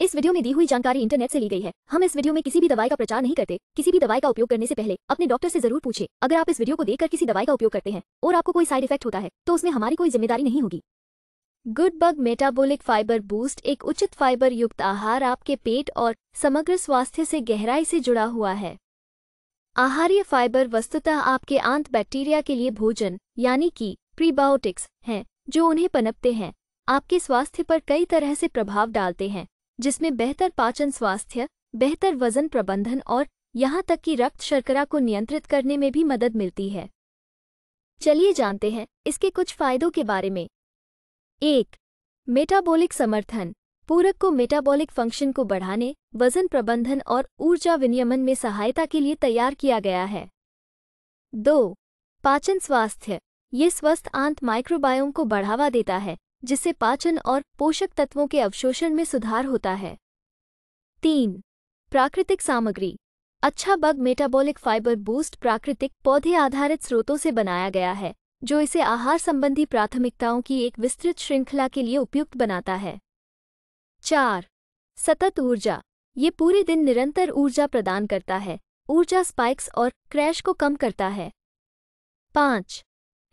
इस वीडियो में दी हुई जानकारी इंटरनेट से ली गई है हम इस वीडियो में किसी भी दवाई का प्रचार नहीं करते किसी भी दवाई का उपयोग करने से पहले अपने डॉक्टर से जरूर पूछे अगर आप इस वीडियो को देखकर किसी दवाई का उपयोग करते हैं और आपको कोई साइड इफेक्ट होता है तो उसमें हमारी कोई जिम्मेदारी नहीं होगी good bug metabolic fibre boost एक उचित फाइबर युक्त आहार आपके पेट और समग्र स्वास्थ्य से गहराई से जुड़ा हुआ है आहार्य फाइबर वस्तुतः आपके आंत बैक्टीरिया के लिए भोजन यानी कि प्रीबायोटिक्स हैं जो उन्हें पनपते हैं आपके स्वास्थ्य पर कई तरह से प्रभाव डालते हैं जिसमें बेहतर पाचन स्वास्थ्य बेहतर वजन प्रबंधन और यहां तक कि रक्त शर्करा को नियंत्रित करने में भी मदद मिलती है चलिए जानते हैं इसके कुछ फायदों के बारे में एक मेटाबॉलिक समर्थन पूरक को मेटाबॉलिक फंक्शन को बढ़ाने वजन प्रबंधन और ऊर्जा विनियमन में सहायता के लिए तैयार किया गया है दो पाचन स्वास्थ्य ये स्वस्थ आंत माइक्रोबायोम को बढ़ावा देता है जिससे पाचन और पोषक तत्वों के अवशोषण में सुधार होता है तीन प्राकृतिक सामग्री अच्छा बग मेटाबॉलिक फाइबर बूस्ट प्राकृतिक पौधे आधारित स्रोतों से बनाया गया है जो इसे आहार संबंधी प्राथमिकताओं की एक विस्तृत श्रृंखला के लिए उपयुक्त बनाता है चार सतत ऊर्जा ये पूरे दिन निरंतर ऊर्जा प्रदान करता है ऊर्जा स्पाइक्स और क्रैश को कम करता है पाँच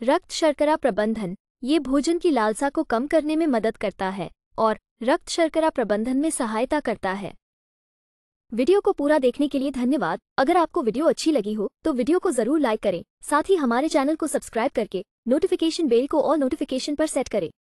रक्त शर्करा प्रबंधन ये भोजन की लालसा को कम करने में मदद करता है और रक्त शर्करा प्रबंधन में सहायता करता है वीडियो को पूरा देखने के लिए धन्यवाद अगर आपको वीडियो अच्छी लगी हो तो वीडियो को जरूर लाइक करें साथ ही हमारे चैनल को सब्सक्राइब करके नोटिफिकेशन बेल को और नोटिफिकेशन पर सेट करें